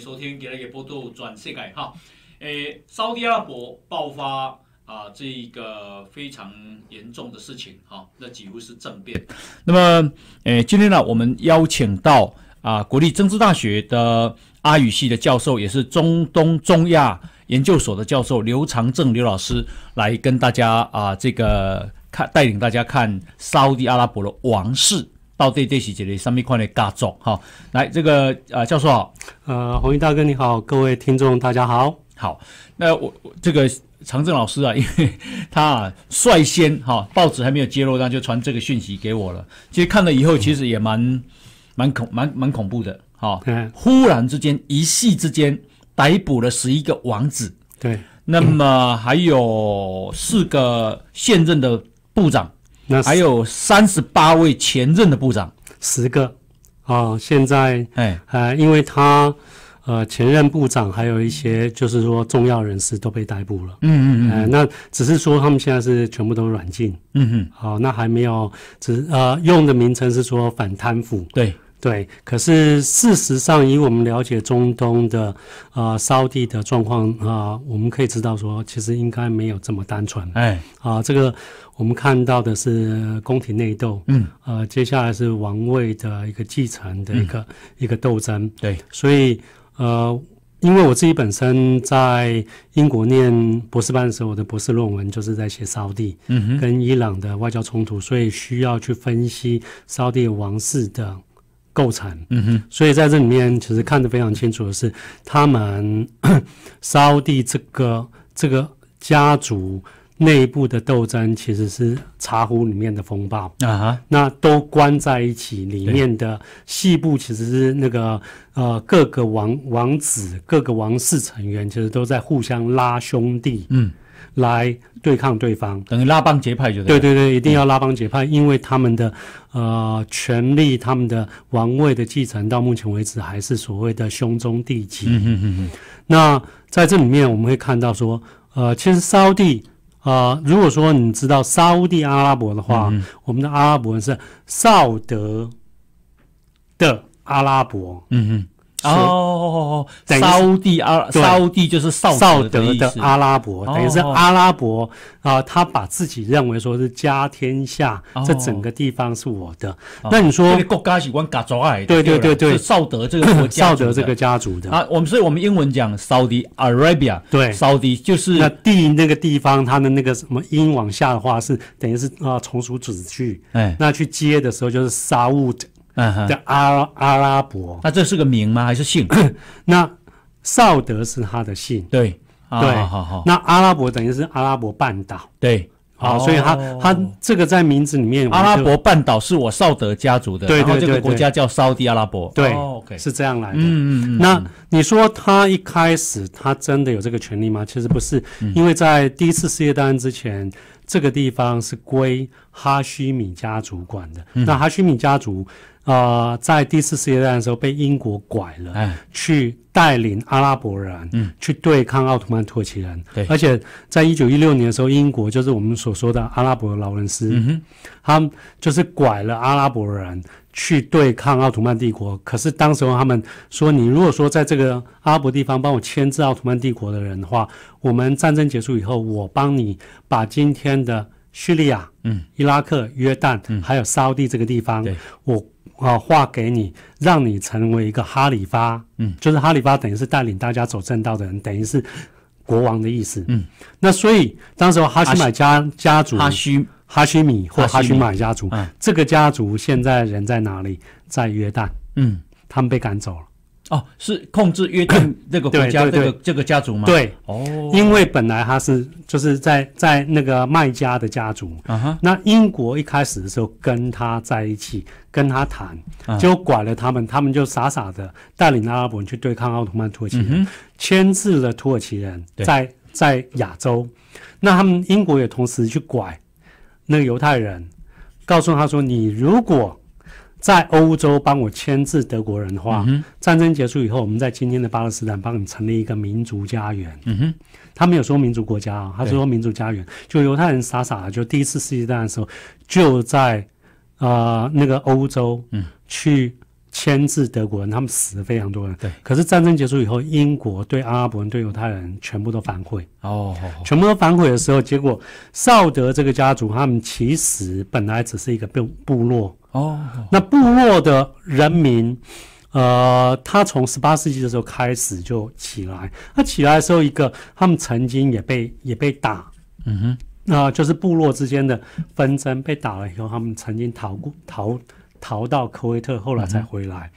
收听给那个波度转世界哈，诶，沙特阿拉伯爆发啊，这一个非常严重的事情哈，那几乎是政变。那么，诶，今天呢，我们邀请到啊，国立政治大学的阿语系的教授，也是中东中亚研究所的教授刘长正刘老师，来跟大家啊，这个看带领大家看沙特阿拉伯的王室。到底这世界的三面看的家族哈，来这个啊，教授，呃，红衣大哥你好，各位听众大家好，好，那我这个长正老师啊，因为 他啊率先哈，报纸还没有揭露，他就传这个讯息给我了，其实看了以后，其实也蛮蛮恐蛮蛮恐怖的哈，嗯，忽然之间一夕之间逮捕了十一个王子，对，那么还有四个现任的部长。那还有三十八位前任的部长，十个啊，现在哎啊，因为他呃前任部长还有一些就是说重要人士都被逮捕了，嗯嗯嗯，那只是说他们现在是全部都软禁，嗯嗯。好，那还没有只呃用的名称是说反贪腐，对对，可是事实上以我们了解中东的啊骚地的状况啊，我们可以知道说其实应该没有这么单纯，哎啊这个。我们看到的是宫廷内斗，嗯，呃，接下来是王位的一个继承的一个一个斗争，对，所以呃，因为我自己本身在英国念博士班的时候，我的博士论文就是在写沙地，嗯哼，跟伊朗的外交冲突，所以需要去分析沙地王室的构成，嗯哼，所以在这里面其实看得非常清楚的是，他们 沙地这个这个家族。内部的斗争其实是茶壶里面的风暴啊，那都关在一起里面的细部其实是那个呃各个王王子各个王室成员其实都在互相拉兄弟，嗯，来对抗对方，等于拉帮结派，对对？对对对，一定要拉帮结派，因为他们的呃权力，他们的王位的继承到目前为止还是所谓的兄终弟及。嗯嗯嗯那在这里面我们会看到说，呃，其实烧地。啊，如果说你知道沙地阿拉伯的话，我们的阿拉伯是少德的阿拉伯。嗯哼。哦，沙地阿沙地就是少少德的阿拉伯，等于是阿拉伯啊，他把自己认为说是家天下，这整个地方是我的。那你说，这个、国家喜欢爱对对对对，是少德这个国家，少德这个家族的啊，我们所以我们英文讲 Saudi Arabia，对，Saudi 就是那地那个地方，它的那个什么音往下的话是等于是啊从属子句，哎，那去接的时候就是 Saudi。嗯，阿阿拉伯，那这是个名吗？还是姓？那少德是他的姓。对，对，好好。那阿拉伯等于是阿拉伯半岛。对，好，所以他他这个在名字里面，阿拉伯半岛是我少德家族的。对对然后这个国家叫沙迪阿拉伯。对，是这样来的。嗯嗯嗯。那你说他一开始他真的有这个权利吗？其实不是，因为在第一次世界大战之前，这个地方是归。哈希米家族管的那哈希米家族，啊，在第四世界大战的时候被英国拐了，去带领阿拉伯人去对抗奥特曼土耳其人。对，而且在一九一六年的时候，英国就是我们所说的阿拉伯劳伦斯，他们就是拐了阿拉伯人去对抗奥特曼帝国。可是当时他们说：“你如果说在这个阿拉伯地方帮我牵制奥特曼帝国的人的话，我们战争结束以后，我帮你把今天的叙利亚。”嗯，伊拉克、约旦，嗯，还有沙地这个地方，我啊，划给你，让你成为一个哈里发，嗯，就是哈里发等于是带领大家走正道的人，等于是国王的意思，嗯。那所以当时哈希米家家族，哈希哈希米或哈希米家族，嗯，这个家族现在人在哪里？在约旦，嗯，他们被赶走了。哦，是控制约定那 个国家这个这个家族吗？对，哦，因为本来他是就是在在那个卖家的家族，那英国一开始的时候跟他在一起，跟他谈，就、拐了他们，他们就傻傻的带领阿拉伯人去对抗奥特曼土耳其人，牵制了土耳其人在在亚洲，那他们英国也同时去拐那个犹太人，告诉他说，你如果。在欧洲帮我签字德国人的话，战争结束以后，我们在今天的巴勒斯坦帮你成立一个民族家园。嗯哼，他没有说民族国家啊，他说民族家园。就犹太人傻傻的，就第一次世界大战的时候，就在，呃，那个欧洲，嗯，去。牵制德国人，他们死了非常多人。对，可是战争结束以后，英国对阿拉伯人、对犹太人全部都反悔。哦，全部都反悔的时候，结果绍德这个家族，他们其实本来只是一个部部落。哦，那部落的人民，呃，他从十八世纪的时候开始就起来。那起来的时候，一个他们曾经也被也被打。嗯哼，那就是部落之间的纷争被打了以后，他们曾经逃过逃。逃到科威特，后来才回来。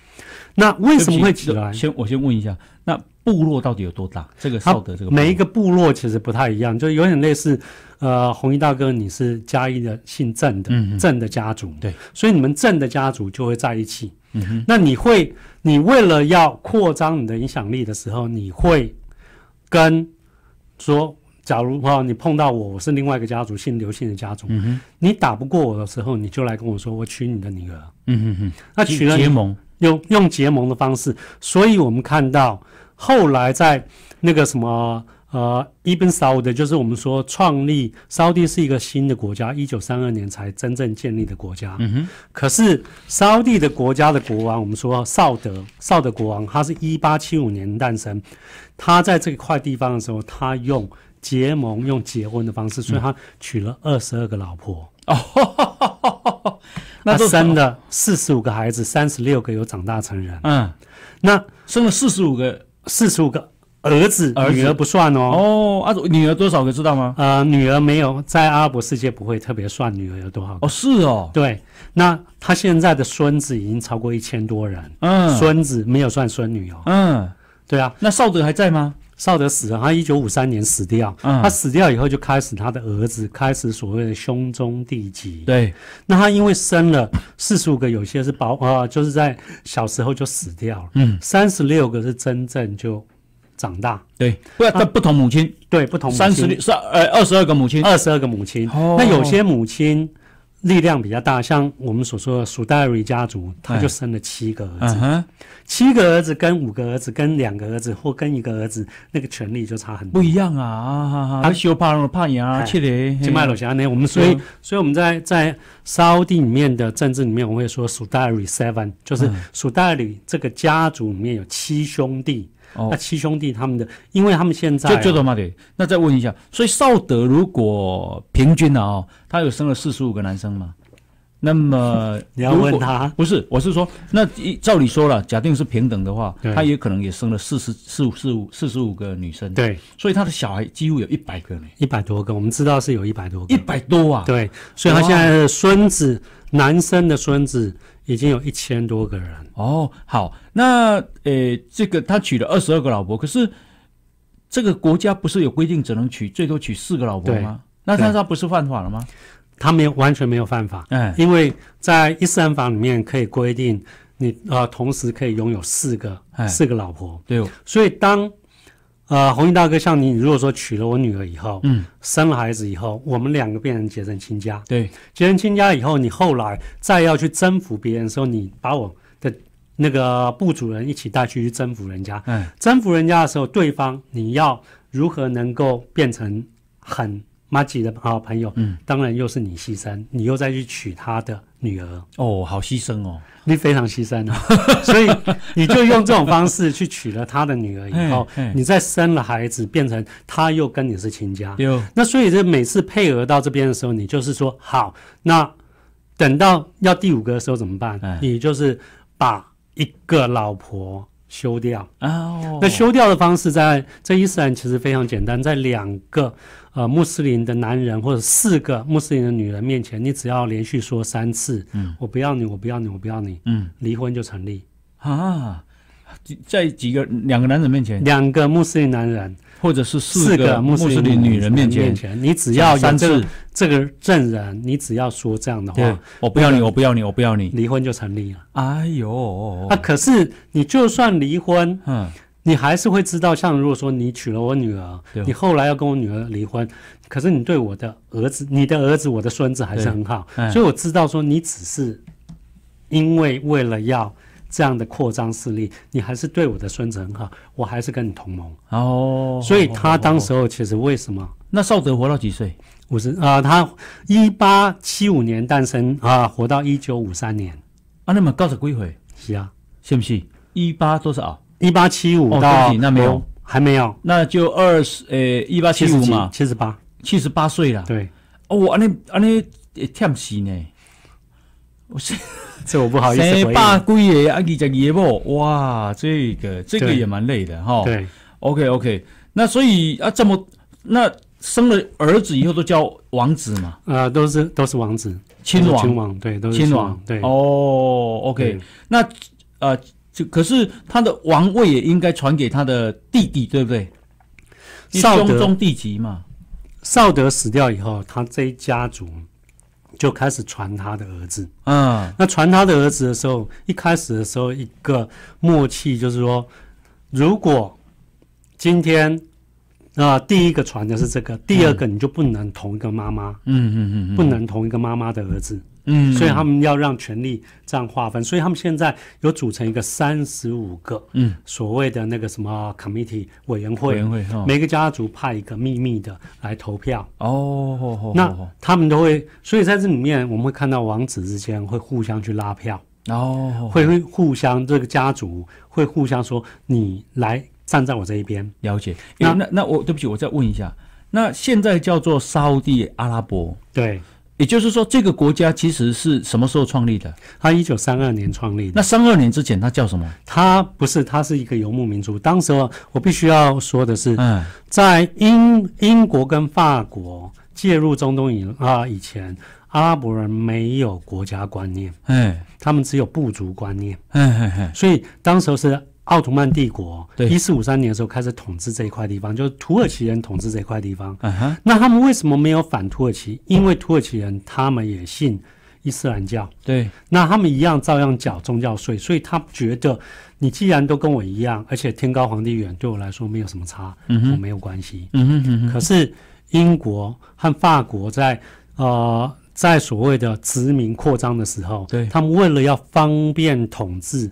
那为什么会起来？先我先问一下，那部落到底有多大？这个少德这个每一个部落其实不太一样，就有点类似，呃，红衣大哥，你是嘉义的姓郑的，嗯，郑的家族，对，所以你们郑的家族就会在一起。嗯哼，那你会，你为了要扩张你的影响力的时候，你会跟说。假如啊，你碰到我，我是另外一个家族，姓刘姓的家族。嗯你打不过我的时候，你就来跟我说，我娶你的女儿。嗯哼哼，那娶了结盟，用用结盟的方式。所以，我们看到后来在那个什么呃，伊本·沙特，就是我们说创立沙地是一个新的国家，一九三二年才真正建立的国家。嗯哼，可是沙地的国家的国王，我们说少德少德国王，他是一八七五年诞生，他在这块地方的时候，他用。结盟用结婚的方式，所以他娶了二十二个老婆哦，那生的四十五个孩子，三十六个有长大成人。嗯，那生了四十五个，四十五个儿子、女儿不算哦。哦，啊，女儿多少个知道吗？呃，女儿没有在阿拉伯世界不会特别算女儿有多少。哦，是哦。对，那他现在的孙子已经超过一千多人。嗯，孙子没有算孙女哦。嗯，对啊，那少德还在吗？少德死了，他一九五三年死掉。嗯，他死掉以后就开始他的儿子开始所谓的兄终弟及。对，那他因为生了四十五个，有些是保啊，就是在小时候就死掉了。嗯，三十六个是真正就长大。对，不，他不同母亲。对，不同。三十六是呃二十二个母亲，二十二个母亲。那有些母亲。力量比较大，像我们所说的苏戴尔瑞家族，他就生了七个儿子，七个儿子跟五个儿子跟两个儿子或跟一个儿子，那个权力就差很多，不一样啊！啊阿修巴罗怕人啊，去嘞，金麦罗钱呢？我们所以所以我们在在沙奥迪里面的政治里面，我会说苏戴尔瑞 seven，就是苏戴尔瑞这个家族里面有七兄弟。那七兄弟他们的，因为他们现在就就嘛对。那再问一下，所以少德如果平均的啊，他有生了四十五个男生吗？那么 你要问他，不是，我是说，那照理说了，假定是平等的话，他也可能也生了四十四五、四五、四十五个女生。对，所以他的小孩几乎有一百个呢，一百多个。我们知道是有一百多，个，一百多啊。对，所以他现在的孙子，男生的孙子。已经有一千多个人哦，好，那呃，这个他娶了二十二个老婆，可是这个国家不是有规定只能娶最多娶四个老婆吗？那他他不是犯法了吗？他没有，完全没有犯法，嗯，因为在伊斯兰法里面可以规定你啊，同时可以拥有四个四个老婆，对，所以当。呃，红衣大哥，像你，如果说娶了我女儿以后，嗯，生了孩子以后，我们两个变成结成亲家，对，结成亲家以后，你后来再要去征服别人的时候，你把我的那个部主人一起带去去征服人家，嗯，征服人家的时候，对方你要如何能够变成很。马吉的好朋友，嗯，当然又是你牺牲，你又再去娶他的女儿，哦，好牺牲哦，你非常牺牲哦，所以你就用这种方式去娶了他的女儿以后，你再生了孩子，变成他又跟你是亲家，那所以这每次配额到这边的时候，你就是说好，那等到要第五个的时候怎么办？你就是把一个老婆。修掉啊！那修掉的方式，在在伊斯兰其实非常简单，在两个呃穆斯林的男人或者四个穆斯林的女人面前，你只要连续说三次，嗯，我不要你，我不要你，我不要你，嗯，离婚就成立啊！在几个两个男人面前，两个穆斯林男人。或者是四个穆斯林女人面前，你只要当这个这个证人，你只要说这样的话，我不要你，我不要你，我不要你，离婚就成立了。哎呦，那可是你就算离婚，嗯，你还是会知道，像如果说你娶了我女儿，你后来要跟我女儿离婚，可是你对我的儿子、你的儿子、我的孙子还是很好，所以我知道说你只是因为为了要。这样的扩张势力，你还是对我的孙子很好，我还是跟你同盟哦。所以他当时候其实为什么？那邵德活到几岁？五十啊，他一八七五年诞生啊，活到一九五三年啊。那么高寿归回？是啊，是不是？一八多少一八七五到，那没有，还没有。那就二十诶，一八七五嘛，七十八，七十八岁了。对，哦，安尼安尼诶，天奇呢？我 这我不好意思回应。生八个呀，啊，你讲也不，哇，这个这个也蛮累的哈。对，OK OK，那所以啊，这么那生了儿子以后都叫王子嘛？啊，都是都是王子，亲王，亲王，对，都是亲王，对。哦，OK，那啊，就可是他的王位也应该传给他的弟弟，对不对？少德弟级嘛，少德死掉以后，他这一家族。就开始传他的儿子，嗯，那传他的儿子的时候，一开始的时候一个默契就是说，如果今天啊，第一个传的是这个，第二个你就不能同一个妈妈，嗯嗯嗯，不能同一个妈妈的儿子。嗯，所以他们要让权力这样划分，所以他们现在有组成一个三十五个，嗯，所谓的那个什么 committee 委员会，委员会，每个家族派一个秘密的来投票。哦，那他们都会，所以在这里面，我们会看到王子之间会互相去拉票，哦，会会互相这个家族会互相说你来站在我这一边。了解。那那那我，对不起，我再问一下，那现在叫做沙地阿拉伯？对。也就是说，这个国家其实是什么时候创立的？它一九三二年创立。那三二年之前，它叫什么？它不是，它是一个游牧民族。当时我必须要说的是，在英英国跟法国介入中东以啊以前，阿拉伯人没有国家观念，嗯，他们只有部族观念，嗯哎哎，所以当时是。奥图曼帝国，一四五三年的时候开始统治这一块地方，就是土耳其人统治这块地方。那他们为什么没有反土耳其？因为土耳其人他们也信伊斯兰教。对，那他们一样照样缴宗教税，所以他觉得你既然都跟我一样，而且天高皇帝远，对我来说没有什么差，我没有关系。嗯哼。可是英国和法国在呃在所谓的殖民扩张的时候，对他们为了要方便统治。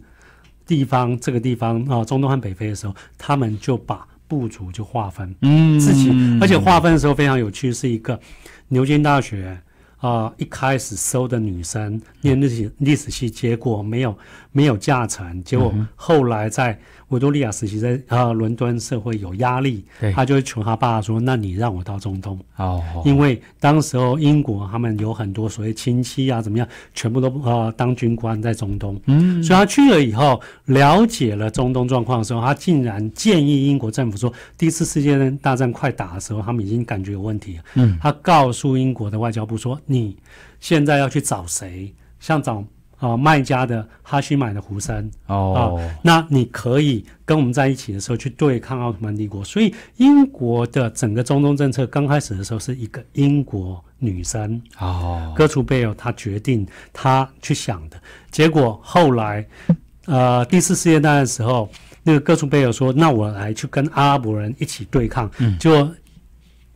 地方这个地方啊，中东和北非的时候，他们就把部族就划分嗯，自己，而且划分的时候非常有趣，是一个牛津大学啊，一开始收的女生念历史历史系，结果没有没有嫁成，结果后来在。维多利亚时期在啊伦敦社会有压力，他就会求他爸说：“那你让我到中东哦，因为当时候英国他们有很多所谓亲戚啊怎么样，全部都呃当军官在中东。嗯，所以他去了以后，了解了中东状况的时候，他竟然建议英国政府说：第一次世界大战快打的时候，他们已经感觉有问题。了，嗯，他告诉英国的外交部说：你现在要去找谁，像找。”啊，卖家的哈希买，的湖山。哦，那你可以跟我们在一起的时候去对抗奥特曼帝国。所以英国的整个中东政策刚开始的时候是一个英国女生哦，戈楚贝尔他决定他去想的结果，后来呃第四世界大战的时候，那个戈楚贝尔说：“那我来去跟阿拉伯人一起对抗。”嗯，就。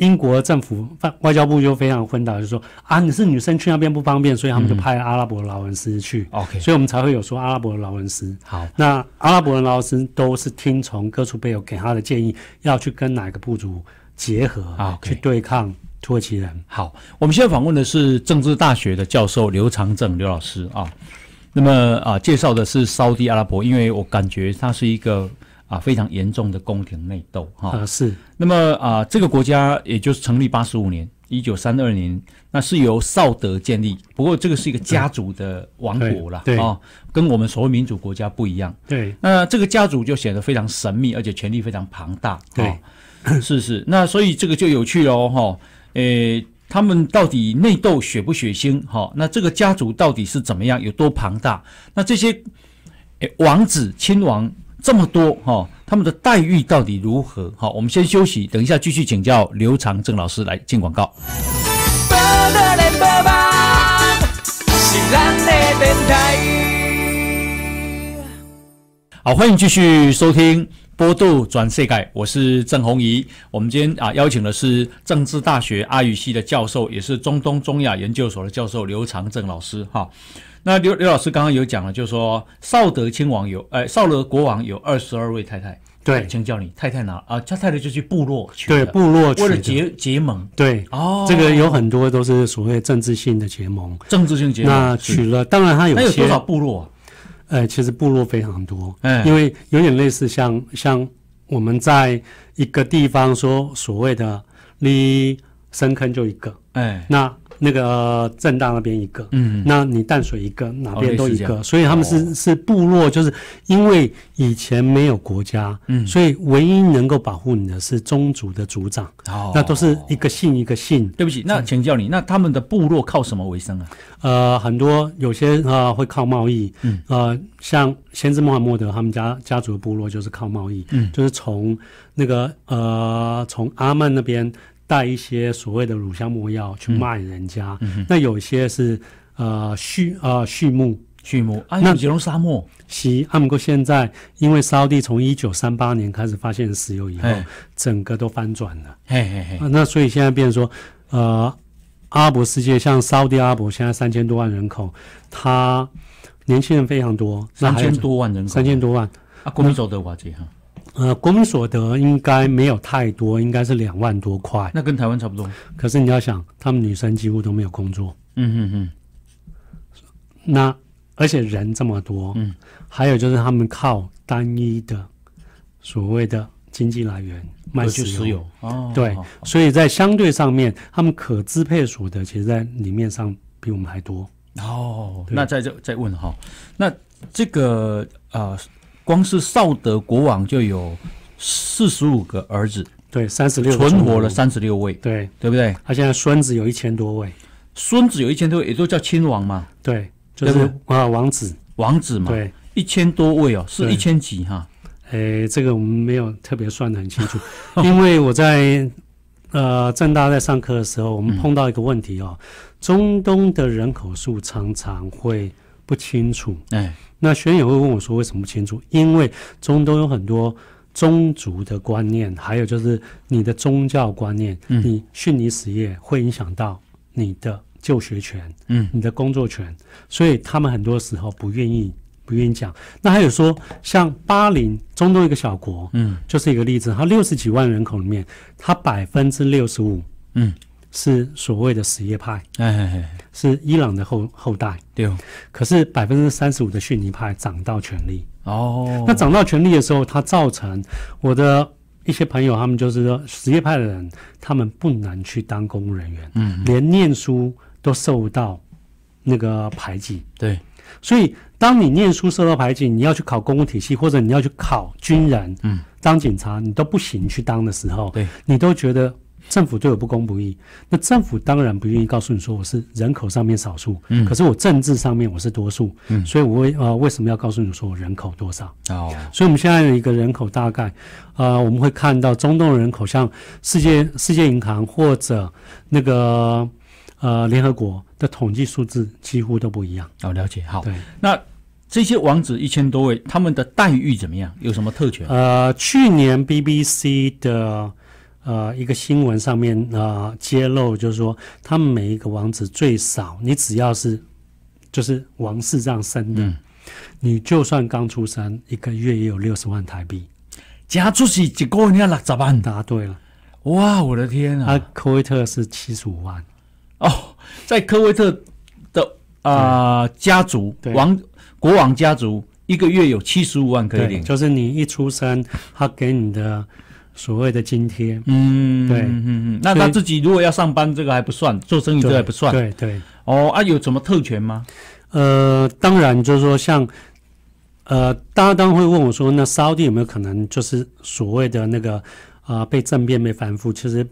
英国政府外外交部就非常昏倒，就说啊，你是女生去那边不方便，所以他们就派阿拉伯劳伦斯去。OK，所以我们才会有说阿拉伯劳伦斯。好，那阿拉伯劳伦斯都是听从各处贝尔给他的建议，要去跟哪个部族结合，去对抗土耳其人。好，我们现在访问的是政治大学的教授刘长正刘老师啊。那么啊，介绍的是烧地阿拉伯，因为我感觉他是一个。啊，非常严重的宫廷内斗，哈，是。那么啊，这个国家也就是成立八十五年，一九三二年，那是由绍德建立。不过这个是一个家族的王国了，对啊，跟我们所谓民主国家不一样。对，那这个家族就显得非常神秘，而且权力非常庞大。对，是是。那所以这个就有趣喽，哈。诶，他们到底内斗血不血腥？哈，那这个家族到底是怎么样？有多庞大？那这些王子、亲王。这么多哈，他们的待遇到底如何？好，我们先休息，等一下继续请教刘长正老师来进广告。好，欢迎继续收听《波度转世界》，我是郑红怡。我们今天啊邀请的是政治大学阿语系的教授，也是中东中亚研究所的教授刘长正老师哈。那刘刘老师刚刚有讲了，就是说少德亲王有，哎，少德国王有二十二位太太。对，请经叫你太太哪啊？叫太太就去部落去，对，部落为了结结盟，对，哦，这个有很多都是所谓政治性的结盟，政治性结盟。那娶了，当然他有。些有多少部落？哎，其实部落非常多，哎，因为有点类似像像我们在一个地方说所谓的你深坑就一个，哎，那。那个正大那边一个，嗯，那你淡水一个，哪边都一个，所以他们是是部落，就是因为以前没有国家，嗯，所以唯一能够保护你的是宗族的族长，哦，那都是一个姓一个姓。对不起，那请教你，那他们的部落靠什么为生啊？呃，很多有些呃会靠贸易，嗯，呃，像先知穆罕默德他们家家族的部落就是靠贸易，嗯，就是从那个呃从阿曼那边。带一些所谓的乳香木药去卖人家，那有一些是呃畜呃畜牧畜牧。那吉隆沙漠西阿姆哥现在因为沙地从一九三八年开始发现石油以后，整个都翻转了。哎哎哎，那所以现在变成说，呃，阿拉伯世界像沙地阿拉伯现在三千多万人口，他年轻人非常多。三千多万人口，三千多万。啊，公你走得我几行？呃，国民所得应该没有太多，应该是两万多块。那跟台湾差不多。可是你要想，他们女生几乎都没有工作。嗯嗯嗯。那而且人这么多，嗯，还有就是他们靠单一的所谓的经济来源卖石油。哦。对，所以在相对上面，他们可支配所得其实在里面上比我们还多。哦，那在这再问哈，那这个啊。光是少德国王就有四十五个儿子，对，三十六存活了三十六位，对，对不对？他现在孙子有一千多位，孙子有一千多位，也就叫亲王嘛，对，就是啊，王子，王子嘛，对，一千多位哦，是一千几哈，哎，这个我们没有特别算的很清楚，因为我在呃正大在上课的时候，我们碰到一个问题哦，中东的人口数常常会不清楚，哎。那学员也会问我说：“为什么不清楚？因为中东有很多宗族的观念，还有就是你的宗教观念，你逊尼、实业会影响到你的就学权，嗯，你的工作权，所以他们很多时候不愿意，不愿意讲。那还有说，像巴林中东一个小国，嗯，就是一个例子，它六十几万人口里面，它百分之六十五，嗯。”是所谓的什叶派，哎，是伊朗的后后代。对，可是百分之三十五的逊尼派掌到权力。哦，那掌到权力的时候，他造成我的一些朋友，他们就是说，什叶派的人，他们不能去当公务人员，嗯，连念书都受到那个排挤。对，所以当你念书受到排挤，你要去考公共体系，或者你要去考军人，嗯，当警察你都不行去当的时候，对你都觉得。政府对我不公不义，那政府当然不愿意告诉你说我是人口上面少数，嗯，可是我政治上面我是多数，嗯，所以我为啊为什么要告诉你说我人口多少？哦，所以我们现在有一个人口大概，啊，我们会看到中东人口像世界世界银行或者那个呃联合国的统计数字几乎都不一样。哦，了解，好，对，那这些王子一千多位，他们的待遇怎么样？有什么特权？呃，去年 BBC 的。呃，一个新闻上面啊揭露，就是说他们每一个王子最少，你只要是就是王室这样生的，你就算刚出生一个月也有六十万台币。加出去一个人要六十万，答对了。哇，我的天啊！阿科威特是七十五万哦，在科威特的啊家族王国王家族，一个月有七十五万可以领，就是你一出生他给你的。所谓的津贴，嗯，对，嗯嗯，那他自己如果要上班，这个还不算；做生意这还不算，对对。哦啊，有什么特权吗？呃，当然就是说，像呃，大家然会问我说，那 Saudi 有没有可能就是所谓的那个啊，被政变被反腐？其实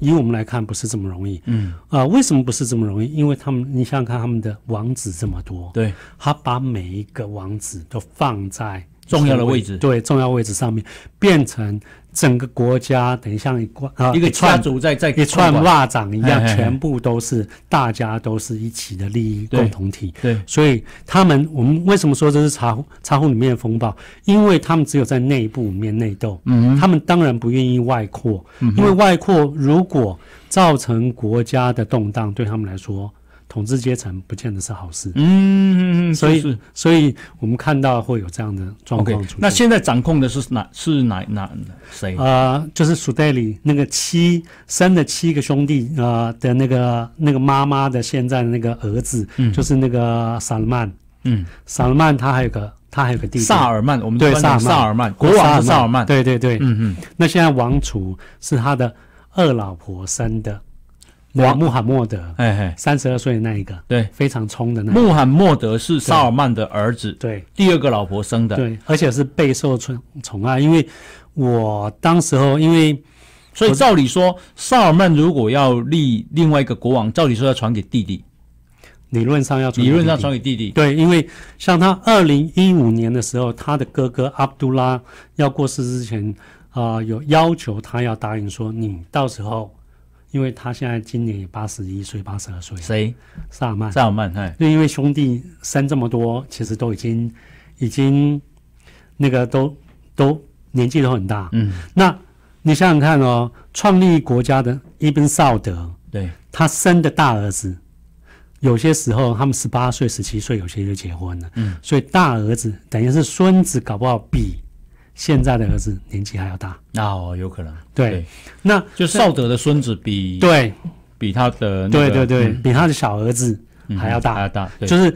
以我们来看，不是这么容易。嗯。啊，为什么不是这么容易？因为他们，你想想看，他们的王子这么多，对，他把每一个王子都放在。重要的位置，对重要位置上面变成整个国家等于像一挂啊，一个家族在在一串袜掌一样，全部都是大家都是一起的利益共同体。对，所以他们我们为什么说这是茶茶壶里面的风暴？因为他们只有在内部里面内斗，嗯，他们当然不愿意外扩，因为外扩如果造成国家的动荡，对他们来说。统治阶层不见得是好事，嗯，所以，所以我们看到会有这样的状况出现。那现在掌控的是哪？是哪哪谁？呃，就是苏戴里那个七生的七个兄弟啊的那个那个妈妈的现在的那个儿子，嗯，就是那个萨尔曼，嗯，萨尔曼他还有个他还有个弟弟萨尔曼，我们对萨尔曼国王萨尔曼，对对对，嗯嗯，那现在王储是他的二老婆生的。穆穆罕默德，哎三十二岁那一个，对，非常冲的那。穆罕默德是萨尔曼的儿子，对，第二个老婆生的，对，而且是备受宠宠爱。因为我当时候，因为所以照理说，萨尔曼如果要立另外一个国王，照理说要传给弟弟，理论上要，理论上传给弟弟，对，因为像他二零一五年的时候，他的哥哥阿卜杜拉要过世之前，啊，有要求他要答应说，你到时候。因为他现在今年也八十一岁，八十二岁。谁？萨尔曼。萨尔曼，对，因为兄弟生这么多，其实都已经、已经那个都都年纪都很大。嗯。那你想想看哦，创立国家的伊本·萨德，对，他生的大儿子，有些时候他们十八岁、十七岁，有些就结婚了。嗯。所以大儿子等于是孙子，搞不好比。现在的儿子年纪还要大，哦，有可能。对，那就是少德的孙子比对比他的对对对比他的小儿子还要大，还要大。就是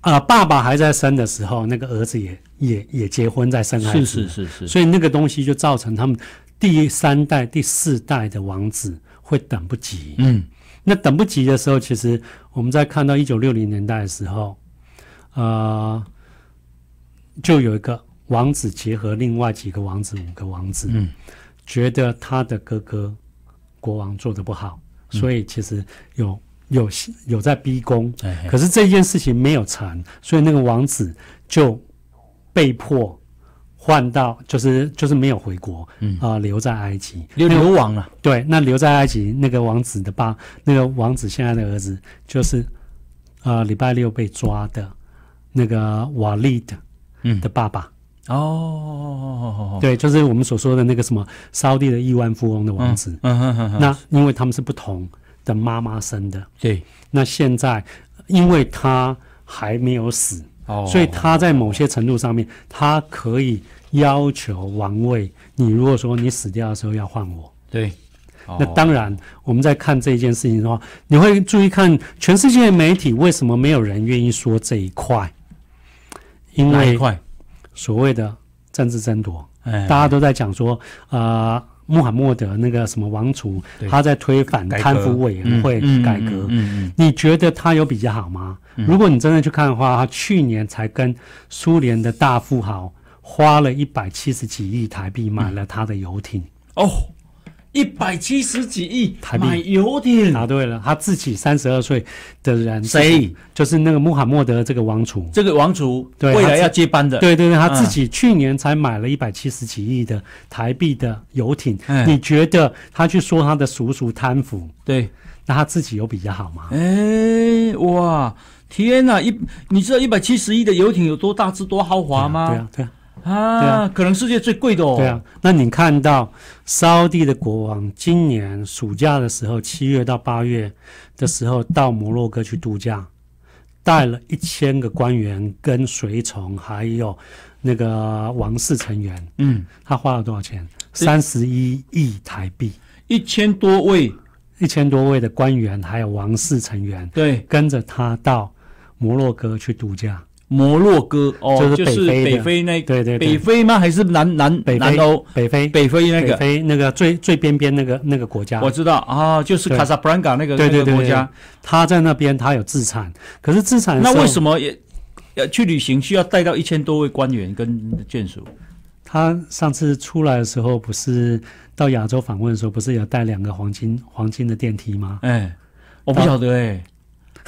啊，爸爸还在生的时候，那个儿子也也也结婚在生，是是是是。所以那个东西就造成他们第三代、第四代的王子会等不及。嗯，那等不及的时候，其实我们在看到一九六零年代的时候，呃，就有一个。王子结合另外几个王子，五个王子，嗯，觉得他的哥哥国王做的不好，所以其实有有有在逼宫，对。可是这件事情没有成，所以那个王子就被迫换到，就是就是没有回国，嗯啊，留在埃及，流亡了。对，那留在埃及那个王子的爸，那个王子现在的儿子，就是呃礼拜六被抓的那个瓦利的，嗯的爸爸。哦，对，就是我们所说的那个什么烧地的亿万富翁的王子。嗯嗯嗯那因为他们是不同的妈妈生的，对。那现在因为他还没有死，所以他在某些程度上面，他可以要求王位。你如果说你死掉的时候要换我，对。那当然，我们在看这件事情的话，你会注意看全世界媒体为什么没有人愿意说这一块，因为。所谓的政治争夺，哎，大家都在讲说啊，穆罕默德那个什么王储，他在推翻贪腐委员会改革。你觉得他有比较好吗？如果你真的去看的话，他去年才跟苏联的大富豪花了一百七十几亿台币买了他的游艇哦。一百七十几亿买游艇，答对了。他自己三十二岁的人，谁？就是那个穆罕默德这个王储，这个王储未来要接班的。对对对，他自己去年才买了一百七十几亿的台币的游艇。你觉得他去说他的叔叔贪腐？对，那他自己有比较好吗？哎，哇，天哪！一你知道一百七十亿的游艇有多大、多豪华吗？对啊，对啊。啊，可能世界最贵的哦。对啊，那你看到沙地的国王今年暑假的时候，七月到八月的时候到摩洛哥去度假，带了一千个官员跟随从，还有那个王室成员。嗯，他花了多少钱？三十一亿台币。一千多位，一千多位的官员还有王室成员，对，跟着他到摩洛哥去度假。摩洛哥哦，就是北非，北非那对对，北非吗？还是南南北欧？北非，北非那个北非那个最最边边那个那个国家，我知道啊，就是卡萨布兰卡那个那个国家。他在那边，他有自产，可是自产那为什么也要去旅行，需要带到一千多位官员跟眷属？他上次出来的时候，不是到亚洲访问的时候，不是有带两个黄金黄金的电梯吗？哎，我不晓得哎。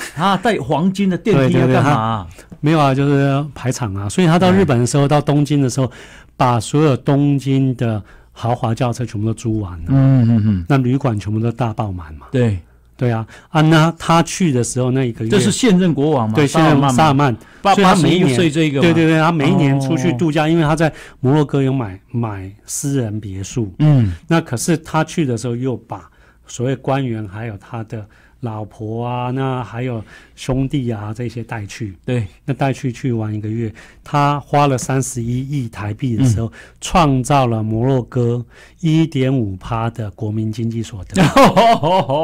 啊！带黄金的电梯干嘛？没有啊，就是排场啊。所以他到日本的时候，到东京的时候，把所有东京的豪华轿车全部都租完了。嗯嗯嗯。那旅馆全部都大爆满嘛。对对啊！啊，那他去的时候那一个月，这是现任国王嘛？对，现任萨曼。所以每对对对，他每一年出去度假，因为他在摩洛哥有买买私人别墅。嗯，那可是他去的时候又把所谓官员还有他的。老婆啊，那还有兄弟啊，这些带去，对，那带去去玩一个月，他花了三十一亿台币的时候，创造了摩洛哥一点五趴的国民经济所得，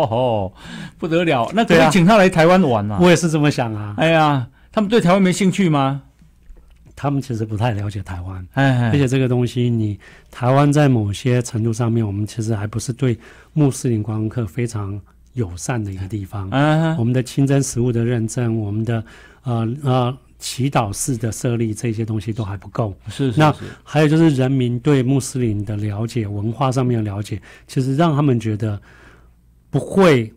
不得了，那等于请他来台湾玩啊。我也是这么想啊，哎呀，他们对台湾没兴趣吗？他们其实不太了解台湾，而且这个东西，你台湾在某些程度上面，我们其实还不是对穆斯林观光客非常。友善的一个地方，我们的清真食物的认证，我们的呃呃祈祷式的设立，这些东西都还不够。是是是。那还有就是人民对穆斯林的了解，文化上面的了解，其实让他们觉得不会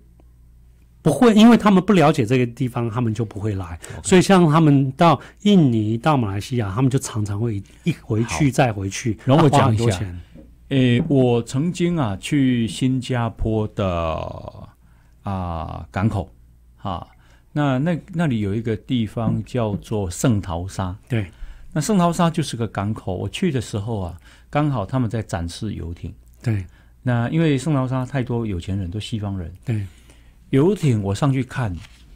不会，因为他们不了解这个地方，他们就不会来。所以像他们到印尼、到马来西亚，他们就常常会一回去再回去，然后花很多钱。诶，我曾经啊去新加坡的。啊，港口，啊。那那那里有一个地方叫做圣淘沙，对，那圣淘沙就是个港口。我去的时候啊，刚好他们在展示游艇，对。那因为圣淘沙太多有钱人，都西方人，对。游艇我上去看，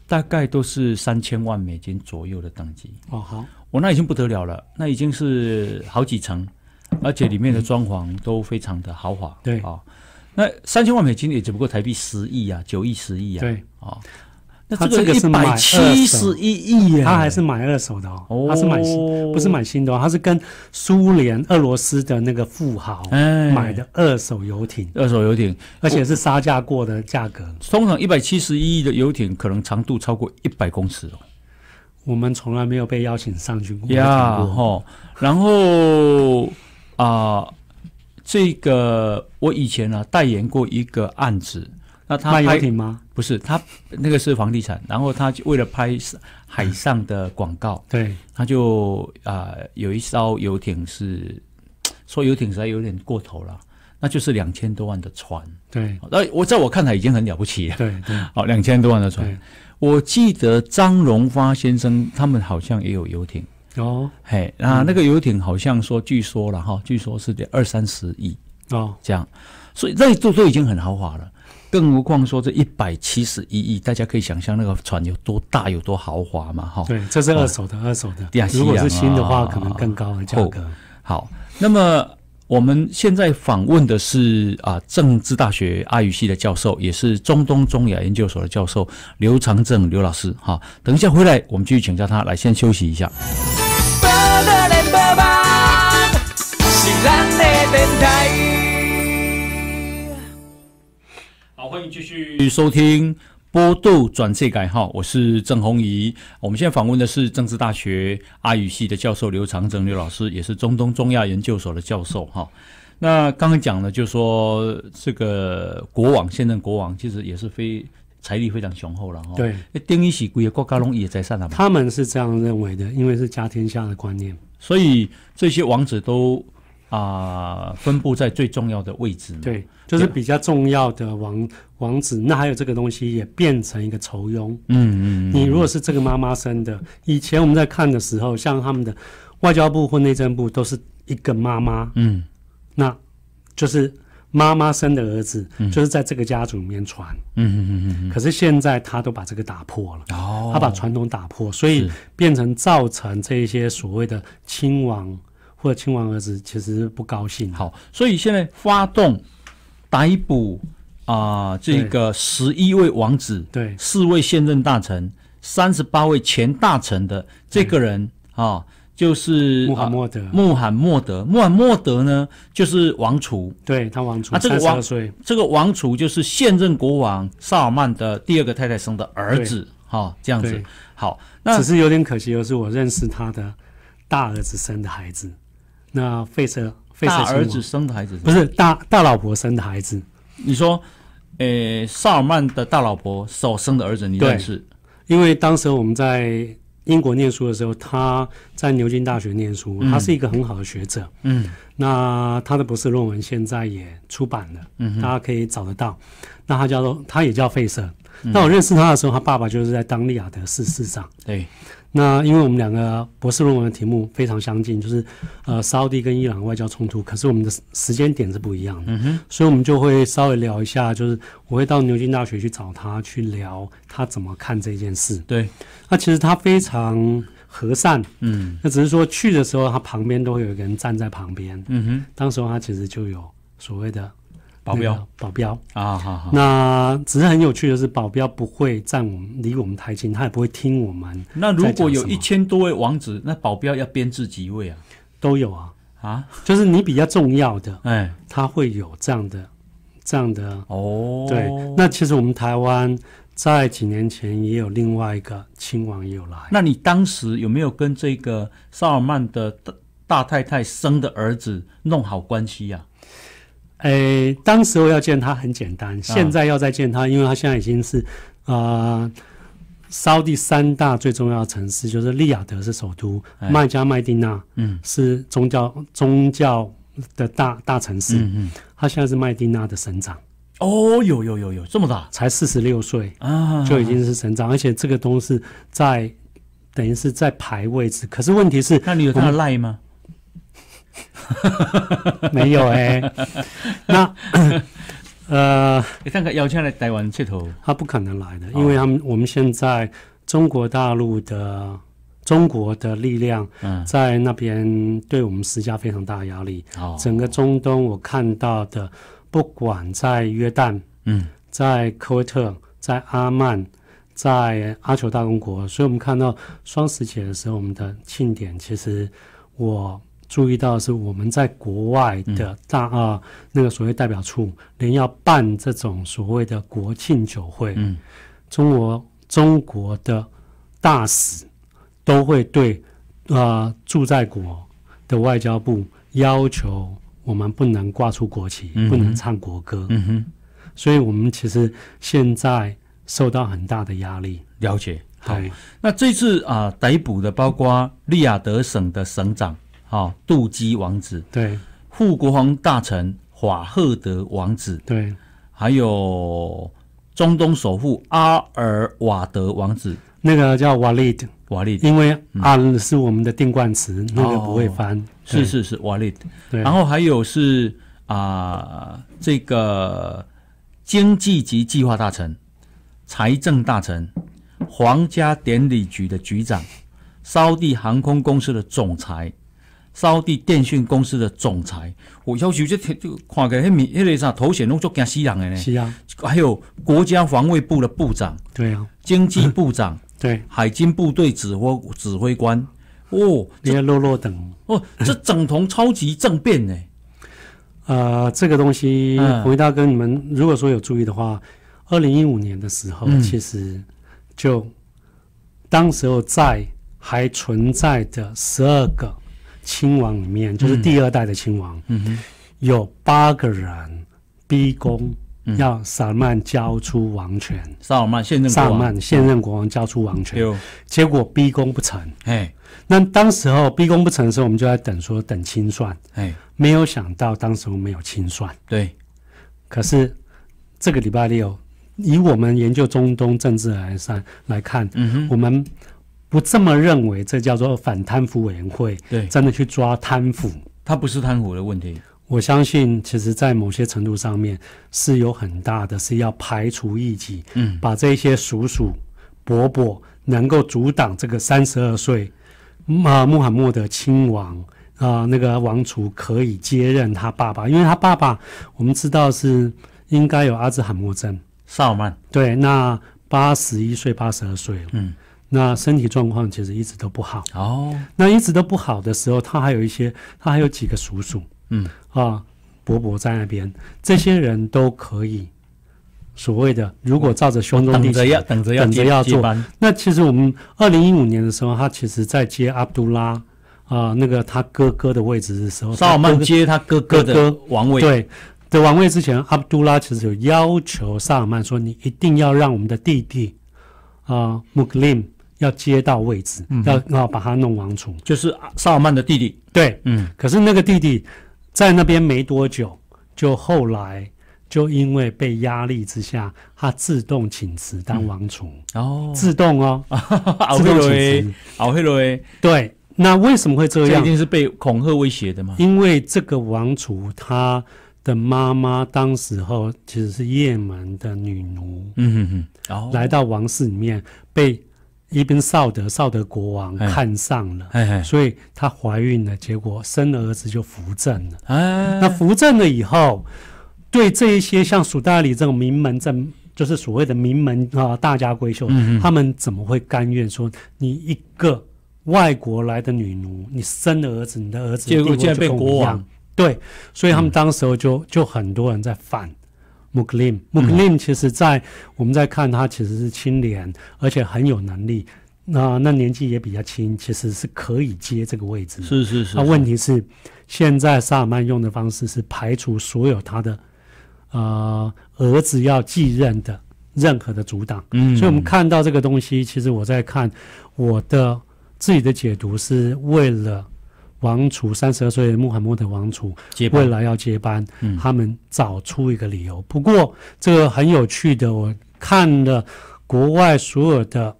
大概都是三千万美金左右的等级，哦好，我那已经不得了了，那已经是好几层，而且里面的装潢都非常的豪华，对啊。那三千万美金也只不过台币十亿啊，九亿十亿啊。对，哦，那这个一百七十一亿，他还是买二手的哦，他是买新，不是买新的，哦，他是跟苏联俄罗斯的那个富豪买的二手游艇，二手游艇，而且是杀价过的价格。通常一百七十一亿的游艇可能长度超过一百公尺哦。我们从来没有被邀请上去过呀，吼，然后啊。这个我以前啊代言过一个案子，那他卖游艇吗？不是，他那个是房地产，然后他为了拍海上的广告，对，他就啊有一艘游艇是说游艇实在有点过头了，那就是两千多万的船，对，那我在我看来已经很了不起，对对，好 两千多万的船，我记得张荣发先生他们好像也有游艇。哦，嘿，那那个游艇好像说，据说了哈，据说是得二三十亿哦，这样，所以那都都已经很豪华了，更何况说这一百七十一亿，大家可以想象那个船有多大，有多豪华嘛，哈。对，这是二手的，二手的。对啊，如果是新的话，可能更高的价格。好，那么。我们现在访问的是啊政治大学阿语系的教授，也是中东中亚研究所的教授刘长正刘老师。哈，等一下回来，我们继续请教他。来，先休息一下。好，欢迎继续收听。波度转世改号，我是郑红怡。我们现在访问的是政治大学阿语系的教授刘长征刘老师，也是中东中亚研究所的教授哈。那刚刚讲了，就说这个国王现任国王其实也是非财力非常雄厚了哈。对，丁一喜贵的国家，龙也在上啊。他们是这样认为的，因为是家天下的观念。所以这些王子都。啊，分布在最重要的位置。对，就是比较重要的王王子。那还有这个东西也变成一个愁庸。嗯嗯。你如果是这个妈妈生的，以前我们在看的时候，像他们的外交部或内政部都是一个妈妈。嗯。那就是妈妈生的儿子，就是在这个家族里面传。嗯嗯嗯嗯。可是现在他都把这个打破了。哦。他把传统打破，所以变成造成这些所谓的亲王。或者亲王儿子其实不高兴。好，所以现在发动逮捕啊，这个十一位王子，对，四位现任大臣，三十八位前大臣的这个人啊，就是穆罕默德。穆罕默德，穆罕默德呢，就是王储。对他王储啊，这个王这个王储就是现任国王萨尔曼的第二个太太生的儿子。哈，这样子。好，那只是有点可惜，又是我认识他的大儿子生的孩子。那费舍，费大儿子生的孩子不是大大老婆生的孩子。你说，呃，萨尔曼的大老婆所生的儿子，对，因为当时我们在英国念书的时候，他在牛津大学念书，他是一个很好的学者，嗯，那他的博士论文现在也出版了，嗯，大家可以找得到。那他叫做，他也叫费舍。那我认识他的时候，他爸爸就是在当利亚德市市长，对。那因为我们两个博士论文的题目非常相近，就是呃，沙特跟伊朗外交冲突，可是我们的时间点是不一样的，嗯哼，所以我们就会稍微聊一下，就是我会到牛津大学去找他去聊他怎么看这件事，对，那其实他非常和善，嗯，那只是说去的时候他旁边都会有一个人站在旁边，嗯哼，当时候他其实就有所谓的。保镖，保镖啊，好好。那只是很有趣的是，保镖不会站我们离我们太近，他也不会听我们。那如果有一千多位王子，那保镖要编制几位啊？都有啊，啊，就是你比较重要的，哎，他会有这样的，这样的哦。对，那其实我们台湾在几年前也有另外一个亲王也有来。那你当时有没有跟这个萨尔曼的大大太太生的儿子弄好关系呀？诶，当时候要见他很简单，现在要再见他，因为他现在已经是啊，沙地三大最重要的城市，就是利雅得是首都，麦加、麦地那，嗯，是宗教宗教的大大城市，嗯嗯，他现在是麦地那的省长。哦，有有有有，这么大，才四十六岁啊，就已经是省长，而且这个东西在等于是在排位置。可是问题是，那你有他的赖吗？没有哎，那呃，他邀请来台湾出头，他不可能来的，因为他们我们现在中国大陆的中国的力量，在那边对我们施加非常大的压力。整个中东，我看到的，不管在约旦，嗯，在科威特，在阿曼，在阿酋大公国，所以我们看到双十节的时候，我们的庆典，其实我。注意到是我们在国外的大啊那个所谓代表处，连要办这种所谓的国庆酒会，中国中国的大使都会对啊住在国的外交部要求我们不能挂出国旗，不能唱国歌。嗯哼，所以我们其实现在受到很大的压力。了解，好，那这次啊逮捕的包括利雅得省的省长。好，杜基王子，对，富国皇大臣法赫德王子，对，还有中东首富阿尔瓦德王子，那个叫瓦利德，瓦利德，因为阿是我们的定冠词，那个不会翻，是是是瓦利德。然后还有是啊，这个经济及计划大臣、财政大臣、皇家典礼局的局长、沙地航空公司的总裁。奥地电讯公司的总裁，我要求这就看个那面那类啥头衔，拢做惊死人的呢。是啊，还有国家防卫部的部长，对啊，经济部长，对，海军部队指挥指挥官，哦，你要落落等哦，这整同超级政变呢。啊，这个东西，回大跟你们如果说有注意的话，二零一五年的时候，其实就当时候在还存在的十二个。亲王里面就是第二代的亲王，有八个人逼宫，要萨尔曼交出王权。萨尔曼现任萨尔曼现任国王交出王权，结果逼宫不成。哎，那当时候逼宫不成的时候，我们就在等说等清算。哎，没有想到当时我们没有清算。对，可是这个礼拜六，以我们研究中东政治来看，嗯哼，我们。不这么认为，这叫做反贪腐委员会，对，真的去抓贪腐，他不是贪腐的问题。我相信，其实，在某些程度上面是有很大的是要排除异己，嗯，把这些叔叔伯伯能够阻挡这个三十二岁啊穆罕默德亲王啊那个王储可以接任他爸爸，因为他爸爸我们知道是应该有阿兹海默症，少曼，对，那八十一岁八十二岁，嗯。那身体状况其实一直都不好哦。那一直都不好的时候，他还有一些，他还有几个叔叔，嗯啊，伯伯在那边，这些人都可以所谓的，如果照着兄长，等着要等着要接那其实我们二零一五年的时候，他其实在接阿杜拉啊，那个他哥哥的位置的时候，萨尔曼接他哥哥的王位对的王位之前，阿卜杜拉其实有要求萨尔曼说：“你一定要让我们的弟弟啊穆格林。”要接到位置，要要把他弄王储，就是萨尔曼的弟弟，对，嗯，可是那个弟弟在那边没多久，就后来就因为被压力之下，他自动请辞当王储，哦，自动哦，自动请辞，黑罗对，那为什么会这样？一定是被恐吓威胁的吗？因为这个王储他的妈妈，当时候其实是夜门的女奴，嗯嗯嗯，然后来到王室里面被。伊宾绍德，绍德国王看上了，所以她怀孕了，结果生儿子就扶正了。哎，那扶正了以后，对这一些像蜀大理这种名门，正就是所谓的名门啊，大家闺秀，他们怎么会甘愿说你一个外国来的女奴，你生了儿子，你的儿子结果被国王？对，所以他们当时候就就很多人在反穆克林，穆克林其实，在我们在看他其实是清廉，而且很有能力，那那年纪也比较轻，其实是可以接这个位置。是是是。那问题是，现在萨尔曼用的方式是排除所有他的，呃，儿子要继任的任何的阻挡。嗯。所以，我们看到这个东西，其实我在看我的自己的解读是为了。王储三十二岁穆罕默德王储未来要接班，他们找出一个理由。不过这个很有趣的，我看了国外所有的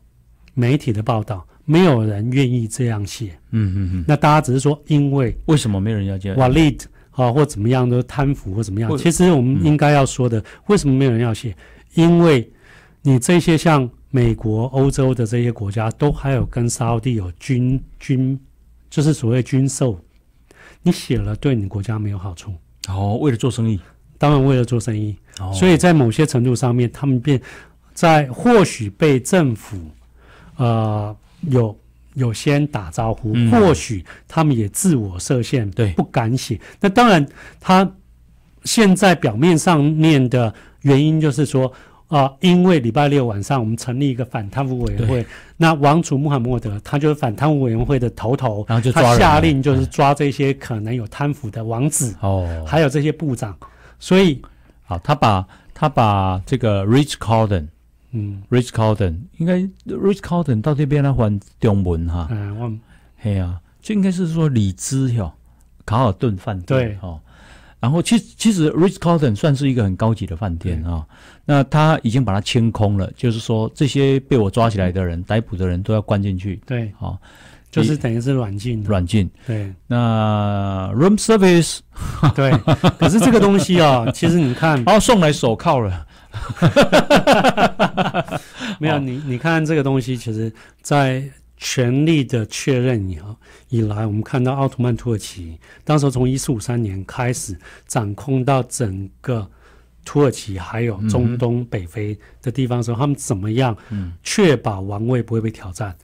媒体的报道，没有人愿意这样写。嗯嗯嗯。那大家只是说因为为什么没有人要接瓦利德啊，或怎么样都贪腐或怎么样？其实我们应该要说的，为什么没有人要写？因为你这些像美国、欧洲的这些国家，都还有跟沙特有军军。就是所谓军售，你写了对你国家没有好处。哦，为了做生意，当然为了做生意。哦，所以在某些程度上面，他们便在或许被政府，呃，有有先打招呼，或许他们也自我设限，对，不敢写。那当然，他现在表面上面的原因就是说。啊，因为礼拜六晚上我们成立一个反贪腐委员会，那王储穆罕默德，他就是反贪腐委员会的头头，然后就下令就是抓这些可能有贪腐的王子，哦，还有这些部长，所以，啊，他把他把这个 Rich Corden，嗯，Rich Corden 应该 Rich Corden 到这边来还中文哈，嗯，我们，嘿啊，就应该是说李兹哟，卡尔顿饭店，对哈。然后，其其实 Rich Cotton 算是一个很高级的饭店啊。那他已经把它清空了，就是说这些被我抓起来的人、逮捕的人都要关进去。对，啊，就是等于是软禁。软禁。对。那 Room Service。对。可是这个东西啊，其实你看，哦，送来手铐了。没有你，你看这个东西，其实，在。权力的确认以后以来，我们看到奥特曼土耳其，当时从一四五三年开始掌控到整个土耳其，还有中东北非的地方的时候，他们怎么样确保王位不会被挑战？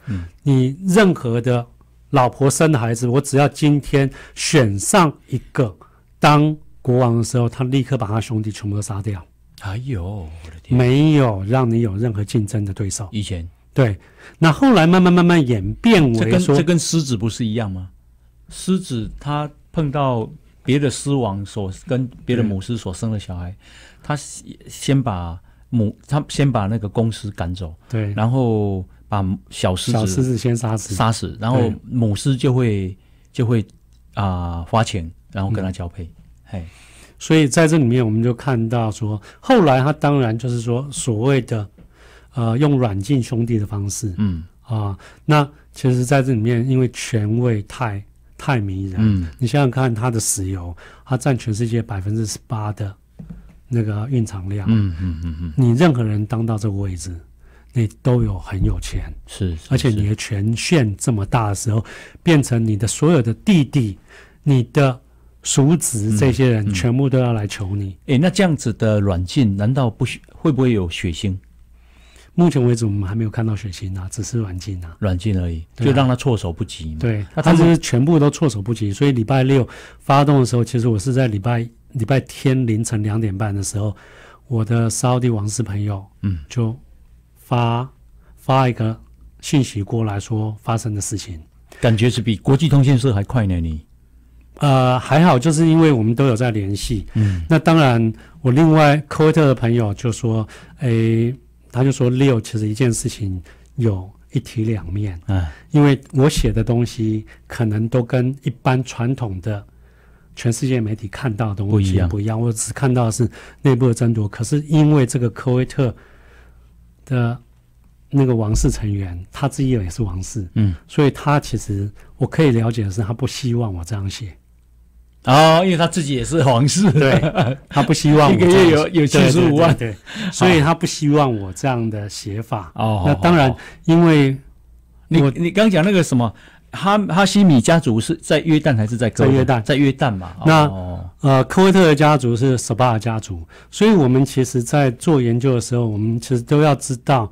你任何的老婆生的孩子，我只要今天选上一个当国王的时候，他立刻把他兄弟全部都杀掉。哎呦，我的天！没有让你有任何竞争的对手。以前对。那后来慢慢慢慢演变为说，这跟狮子不是一样吗？狮子它碰到别的狮王所跟别的母狮所生的小孩，它先把母它先把那个公狮赶走，对，然后把小狮子先杀死，杀死，然后母狮就会就会啊花钱，然后跟他交配。嘿，所以在这里面我们就看到说，后来它当然就是说所谓的。呃，用软禁兄弟的方式，嗯啊，那其实，在这里面，因为权位太太迷人，嗯，你想想看，他的石油，他占全世界百分之十八的那个蕴藏量，嗯嗯嗯嗯，你任何人当到这个位置，你都有很有钱，是，而且你的权限这么大的时候，变成你的所有的弟弟、你的叔侄这些人，全部都要来求你。哎，那这样子的软禁，难道不许会不会有血腥？目前为止，我们还没有看到血腥啊，只是软禁啊，软禁而已，就让他措手不及。对，他其实全部都措手不及。所以礼拜六发动的时候，其实我是在礼拜礼拜天凌晨两点半的时候，我的沙地王室朋友嗯就发发一个信息过来说发生的事情，感觉是比国际通讯社还快呢。你呃还好，就是因为我们都有在联系。嗯，那当然，我另外科威特的朋友就说，哎。他就说：“六其实一件事情有一体两面，嗯，因为我写的东西可能都跟一般传统的全世界媒体看到的东西不一样。我只看到是内部的争夺，可是因为这个科威特的那个王室成员他自己也是王室，嗯，所以他其实我可以了解的是，他不希望我这样写。”哦，因为他自己也是皇室，对，他不希望一个月有有七十五万，对，所以他不希望我这样的写法。哦，那当然，因为你你刚讲那个什么哈哈希米家族是在约旦还是在科约旦？在约旦嘛？那呃，科威特的家族是斯巴 b 家族，所以我们其实，在做研究的时候，我们其实都要知道，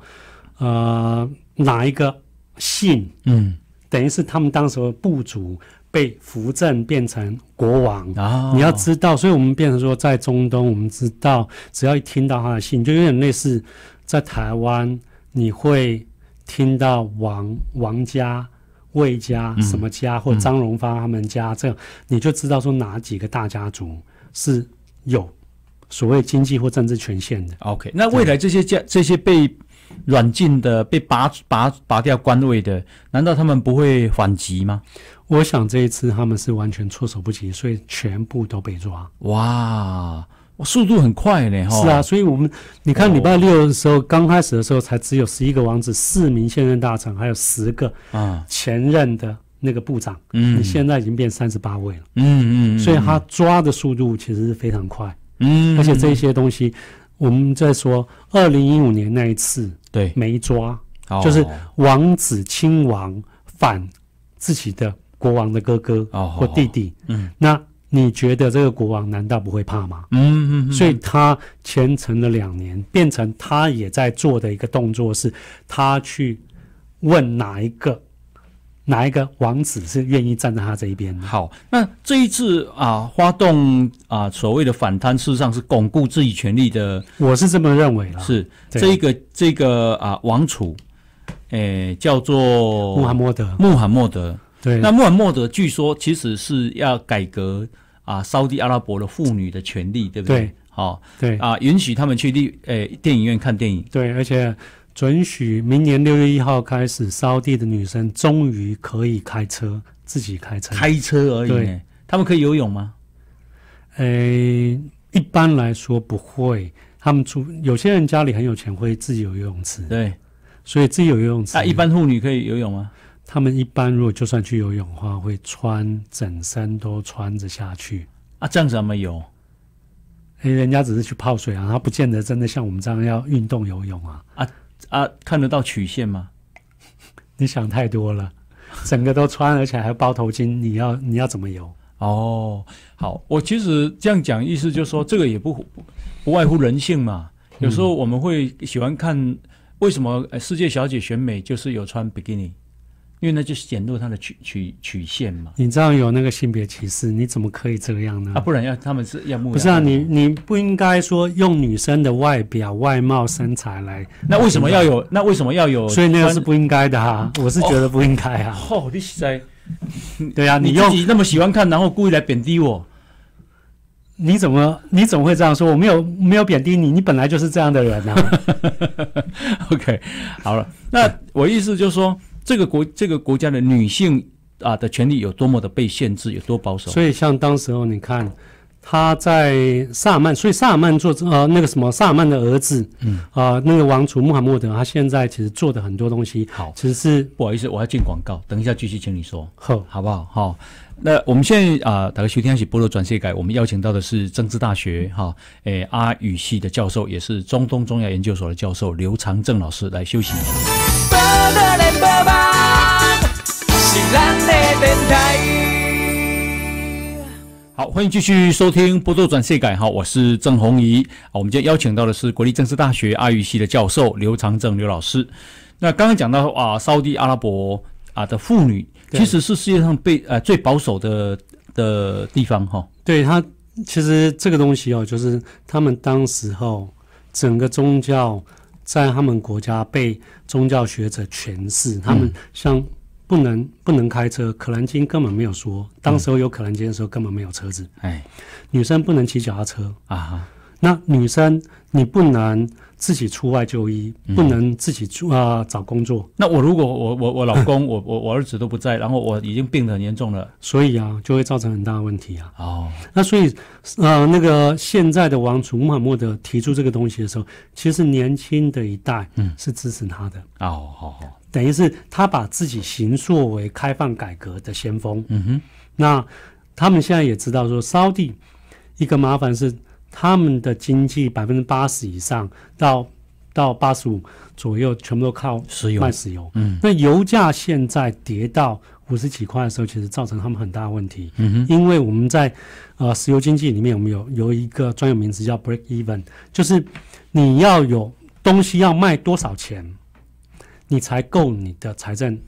呃，哪一个姓，嗯，等于是他们当时部族。被扶正变成国王，你要知道，所以，我们变成说，在中东，我们知道，只要一听到他的姓，就有点类似，在台湾，你会听到王王家、魏家、什么家，或张荣发他们家这样，你就知道说哪几个大家族是有所谓经济或政治权限的。OK，那未来这些家这些被软禁的、被拔拔拔掉官位的，难道他们不会反击吗？我想这一次他们是完全措手不及，所以全部都被抓。哇，速度很快呢，哈，是啊，所以我们你看礼拜六的时候，刚开始的时候才只有十一个王子、四名现任大臣，还有十个啊前任的那个部长。嗯，现在已经变三十八位了。嗯嗯。所以他抓的速度其实是非常快。嗯。而且这些东西，我们在说二零一五年那一次，对，没抓，就是王子、亲王反自己的。国王的哥哥或弟弟，嗯，那你觉得这个国王难道不会怕吗？嗯嗯，所以他虔诚了两年，变成他也在做的一个动作是，他去问哪一个哪一个王子是愿意站在他这一边的。好，那这一次啊，发动啊，所谓的反贪，事实上是巩固自己权力的。我是这么认为了。是这个这个啊，王储，诶，叫做穆罕默德。穆罕默德。那穆罕默德据说其实是要改革啊，沙地阿拉伯的妇女的权利，对不对？对，好，对啊，允许他们去电诶电影院看电影。对，而且准许明年六月一号开始，沙地的女生终于可以开车自己开车。开车而已。对，他们可以游泳吗？诶，一般来说不会。他们出有些人家里很有钱，会自己有游泳池。对，所以自己有游泳池。啊，一般妇女可以游泳吗？他们一般如果就算去游泳的话，会穿整身都穿着下去啊？这样怎么游？哎，人家只是去泡水啊，他不见得真的像我们这样要运动游泳啊！啊啊，看得到曲线吗？你想太多了，整个都穿，而且还包头巾，你要你要怎么游？哦，好，我其实这样讲，意思就是说，这个也不不外乎人性嘛。有时候我们会喜欢看为什么世界小姐选美就是有穿比基尼？因为那就是减弱它的曲曲曲线嘛。你这样有那个性别歧视，你怎么可以这样呢？啊，不然要他们是要目不是啊，你你不应该说用女生的外表、外貌、身材来。那为什么要有？那为什么要有？所以那个是不应该的哈，我是觉得不应该啊。哦，你在对啊，你用你那么喜欢看，然后故意来贬低我，你怎么你怎么会这样说？我没有没有贬低你，你本来就是这样的人啊。OK，好了，那我意思就是说。这个国这个国家的女性啊的权利有多么的被限制，有多保守。所以像当时候你看，他在萨尔曼，所以萨尔曼做呃那个什么萨尔曼的儿子，嗯啊那个王储穆罕默德，他现在其实做的很多东西，好，其实是不好意思，我要进广告，等一下继续，请你说，好，好不好？好，那我们现在啊，打个休天起波罗转世改，我们邀请到的是政治大学哈诶阿语系的教授，也是中东中亚研究所的教授刘长正老师来休息。一下。好，欢迎继续收听《波多转世改》哈，我是郑红怡。我们今天邀请到的是国立政治大学阿语系的教授刘长正刘老师。那刚刚讲到啊，沙地阿拉伯啊的妇女其实是世界上被呃最保守的的地方哈。对他，其实这个东西哦，就是他们当时候整个宗教。在他们国家被宗教学者诠释，他们像不能不能开车，可兰经根本没有说，当时候有可兰经的时候根本没有车子，哎，女生不能骑脚踏车啊，那女生你不能。自己出外就医，不能自己啊找工作。那我如果我我我老公 我我我儿子都不在，然后我已经病得很严重了，所以啊，就会造成很大的问题啊。哦，那所以呃，那个现在的王储穆罕默德提出这个东西的时候，其实年轻的一代嗯是支持他的哦哦，等于是他把自己行作为开放改革的先锋。嗯哼，那他们现在也知道说，沙地一个麻烦是。他们的经济百分之八十以上到到八十五左右，全部都靠石油卖石油。嗯，那油价现在跌到五十几块的时候，其实造成他们很大问题。嗯哼，因为我们在呃石油经济里面，我们有有一个专有名词叫 break even，就是你要有东西要卖多少钱，你才够你的财政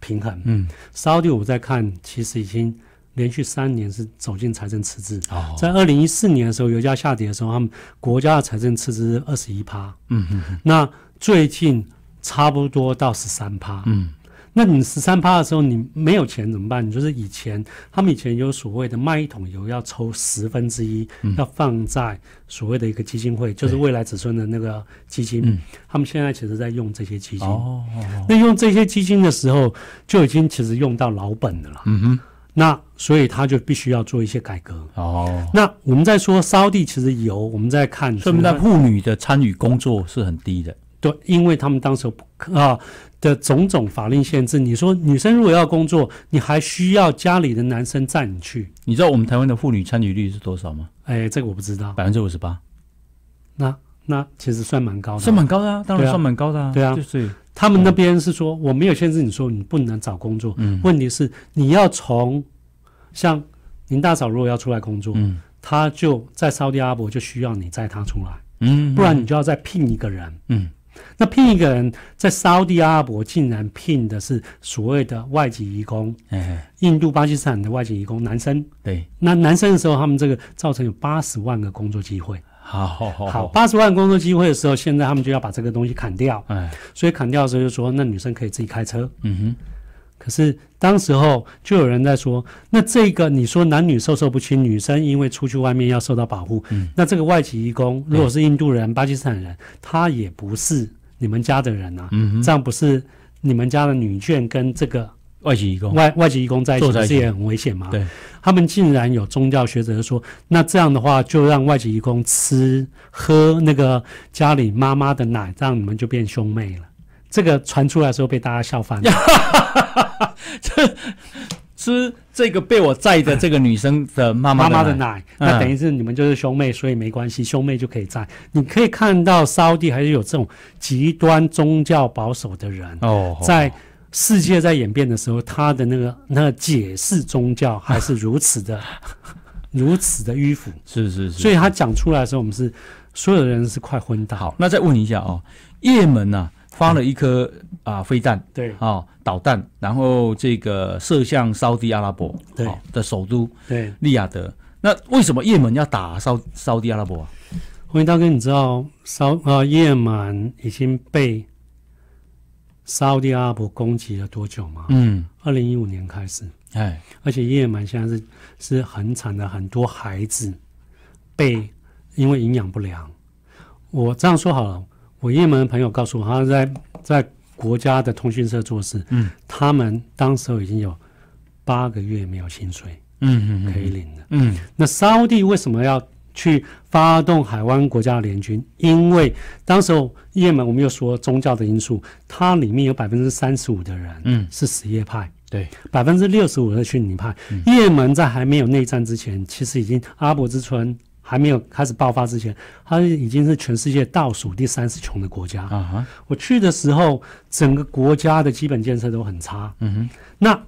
平衡。嗯，烧九五在看，其实已经。连续三年是走进财政赤字。哦，在二零一四年的时候，油价下跌的时候，他们国家的财政赤字是二十一趴。嗯那最近差不多到十三趴。嗯。那你十三趴的时候，你没有钱怎么办？你就是以前他们以前有所谓的卖一桶油要抽十分之一，要放在所谓的一个基金会，就是未来子孙的那个基金。嗯。他们现在其实在用这些基金。哦。那用这些基金的时候，就已经其实用到老本的了。嗯哼。那所以他就必须要做一些改革哦。那我们在说扫地，其实有我们在看，说明在妇女的参与工作是很低的。对，因为他们当时啊的种种法令限制，你说女生如果要工作，你还需要家里的男生载你去。你知道我们台湾的妇女参与率是多少吗？哎，这个我不知道，百分之五十八。那那其实算蛮高的，算蛮高的啊，当然算蛮高的，啊，对啊，就是。他们那边是说，我没有限制你说你不能找工作。嗯，问题是你要从像林大嫂如果要出来工作，嗯，他就在 Saudi 阿伯就需要你载他出来，嗯，不然你就要再聘一个人，嗯，那聘一个人在 Saudi 阿伯竟然聘的是所谓的外籍移工，哎，印度、巴基斯坦的外籍移工男生，对，那男生的时候他们这个造成有八十万个工作机会。好好好，八十万工作机会的时候，现在他们就要把这个东西砍掉。哎，所以砍掉的时候就说，那女生可以自己开车。嗯哼。可是当时候就有人在说，那这个你说男女授受不亲，女生因为出去外面要受到保护。嗯。那这个外籍义工如果是印度人、巴基斯坦人，他也不是你们家的人呐。嗯。哼。这样不是你们家的女眷跟这个。外籍义工外外籍义工在城市也很危险嘛？对，他们竟然有宗教学者说，那这样的话就让外籍义工吃喝那个家里妈妈的奶，这样你们就变兄妹了。这个传出来的时候被大家笑翻了。吃这个被我带的这个女生的妈妈妈妈的奶，那等于是你们就是兄妹，所以没关系，兄妹就可以带。你可以看到，当地还是有这种极端宗教保守的人哦，在。世界在演变的时候，他的那个那个、解释宗教还是如此的，如此的迂腐。是是是。所以他讲出来的时候，我们是所有的人是快昏倒。好，那再问一下啊，也门啊发了一颗啊飞弹，对啊导弹，然后这个射向沙地阿拉伯对的首都对利雅得。那为什么也门要打沙沙地阿拉伯？洪明大哥，你知道沙啊也门已经被。沙特阿拉伯攻击了多久嘛？嗯，二零一五年开始。哎，而且也门现在是是很惨的，很多孩子被因为营养不良。我这样说好了，我也门的朋友告诉我，他在在国家的通讯社做事。嗯，他们当时候已经有八个月没有薪水。嗯嗯可以领了。嗯，那沙地为什么要？去发动海湾国家联军，因为当时也门，我们又说宗教的因素，它里面有百分之三十五的人是什叶派，对，百分之六十五是逊尼派。也门在还没有内战之前，其实已经阿伯之春还没有开始爆发之前，它已经是全世界倒数第三十穷的国家啊！我去的时候，整个国家的基本建设都很差，嗯哼，那。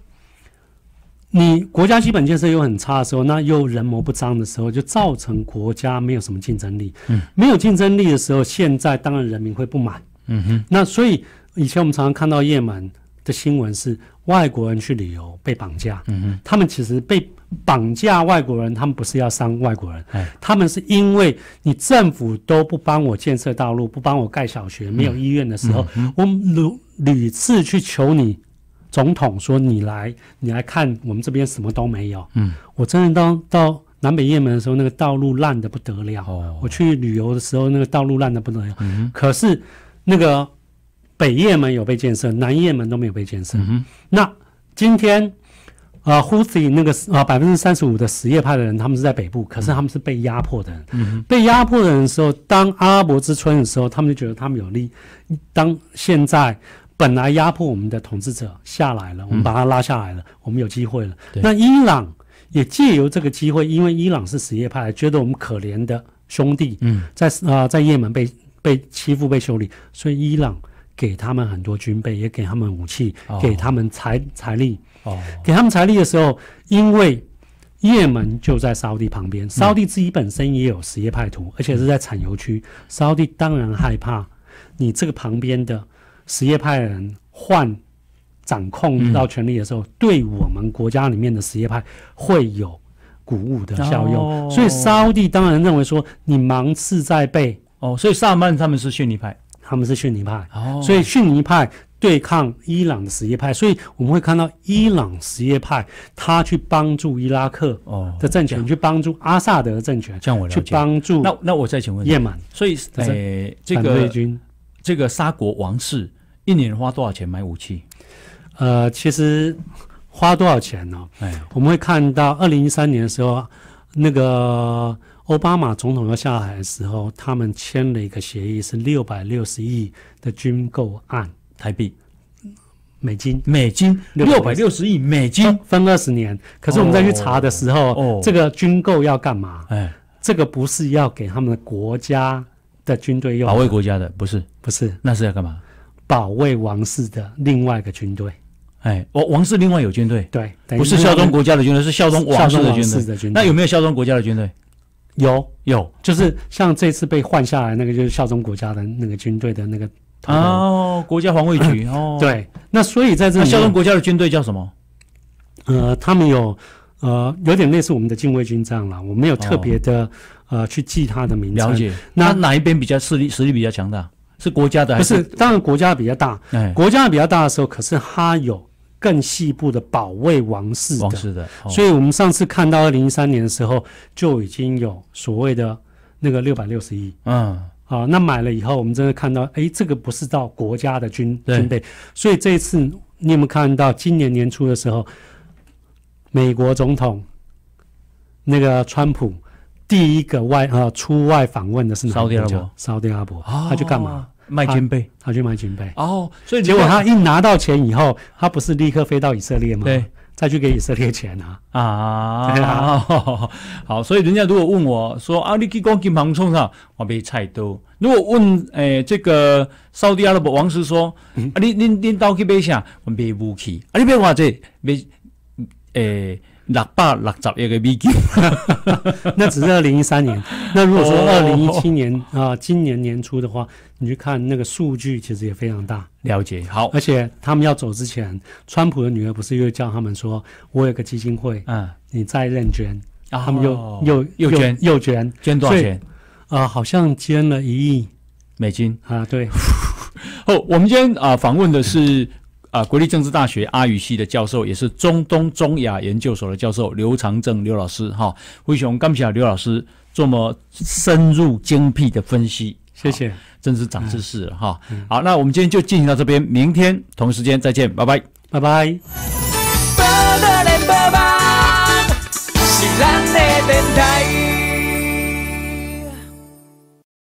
你国家基本建设又很差的时候，那又人谋不张的时候，就造成国家没有什么竞争力。嗯，没有竞争力的时候，现在当然人民会不满。嗯哼，那所以以前我们常常看到夜晚的新闻是外国人去旅游被绑架。嗯哼，他们其实被绑架外国人，他们不是要伤外国人，他们是因为你政府都不帮我建设道路，不帮我盖小学，没有医院的时候，我屡屡次去求你。总统说：“你来，你来看，我们这边什么都没有。”嗯，我真的到到南北雁门的时候，那个道路烂的不得了。我去旅游的时候，那个道路烂的不得了。可是那个北雁门有被建设，南雁门都没有被建设。那今天，呃，Houthi 那个啊百分之三十五的什叶派的人，他们是在北部，可是他们是被压迫的人。被压迫的人的时候，当阿拉伯之春的时候，他们就觉得他们有利。当现在。本来压迫我们的统治者下来了，我们把他拉下来了，我们有机会了。那伊朗也借由这个机会，因为伊朗是什叶派，觉得我们可怜的兄弟，嗯，在啊在也门被被欺负被修理，所以伊朗给他们很多军备，也给他们武器，给他们财财力。哦，给他们财力的时候，因为也门就在沙特旁边，沙特自己本身也有什叶派徒，而且是在产油区，沙特当然害怕你这个旁边的。什叶派人换掌控到权力的时候，对我们国家里面的什叶派会有鼓舞的效用，所以沙特当然认为说你芒刺在背哦，所以萨曼他们是逊尼派，他们是逊尼派，所以逊尼派对抗伊朗的什叶派，所以我们会看到伊朗什叶派他去帮助伊拉克的政权，去帮助阿萨德政权，像我去帮助，那那我再请问，也满，所以呃这个军这个沙国王室。一年花多少钱买武器？呃，其实花多少钱呢？哎，我们会看到二零一三年的时候，那个奥巴马总统要下台的时候，他们签了一个协议，是六百六十亿的军购案，台币、美金、美金六百六十亿美金分二十年。可是我们再去查的时候，这个军购要干嘛？哎，这个不是要给他们的国家的军队用，保卫国家的不是？不是，那是要干嘛？保卫王室的另外一个军队，哎，王王室另外有军队，对，不是效忠国家的军队，是效忠王室的军队。那有没有效忠国家的军队？有，有，就是像这次被换下来那个，就是效忠国家的那个军队的那个。哦，国家防卫局 哦，对。那所以在这，效忠国家的军队叫什么？呃，他们有呃，有点类似我们的禁卫军这样了。我没有特别的呃去记他的名字。了解。那哪一边比较势力实力比较强大？是国家的还是？不是，当然国家比较大。国家比较大的时候，可是它有更细部的保卫王室的。王室的，所以，我们上次看到二零一三年的时候，就已经有所谓的那个六百六十亿。嗯，啊，那买了以后，我们真的看到，哎，这个不是到国家的军军备。所以这次，你有没有看到今年年初的时候，美国总统那个川普？第一个外呃出外访问的是哪位阿伯？烧地阿伯，他去干嘛？卖军备，他去卖军备。哦，所以结果他一拿到钱以后，他不是立刻飞到以色列吗？对，再去给以色列钱啊！啊，好，所以人家如果问我说：“啊，你去光金旁冲上，我买菜多。如果问诶这个烧地阿拉伯王师说：“啊，你你你到去买啥？我买武器。啊，你别话这买诶。六百六十亿个美金，那只是二零一三年。那如果说二零一七年啊，今年年初的话，你去看那个数据，其实也非常大。了解，好。而且他们要走之前，川普的女儿不是又叫他们说：“我有个基金会，嗯，你再认捐。”然后又又又捐又捐捐多少钱？啊，好像捐了一亿美金啊。对。哦，我们今天啊，访问的是。啊，国立政治大学阿语系的教授，也是中东中亚研究所的教授刘长正刘老师，哈，灰熊感谢刘老师这么深入精辟的分析，谢谢，真是长知识了哈。好，那我们今天就进行到这边，明天同时间再见，拜拜，拜拜。